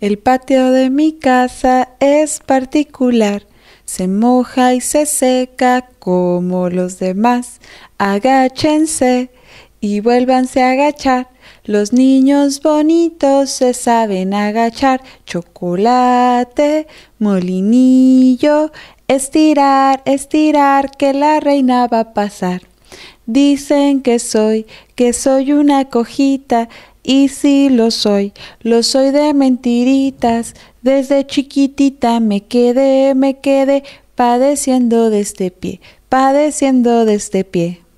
El patio de mi casa es particular. Se moja y se seca como los demás. Agáchense y vuélvanse a agachar. Los niños bonitos se saben agachar. Chocolate, molinillo, estirar, estirar, que la reina va a pasar. Dicen que soy, que soy una cojita y sí lo soy, lo soy de mentiritas, desde chiquitita me quedé, me quedé padeciendo de este pie, padeciendo de este pie.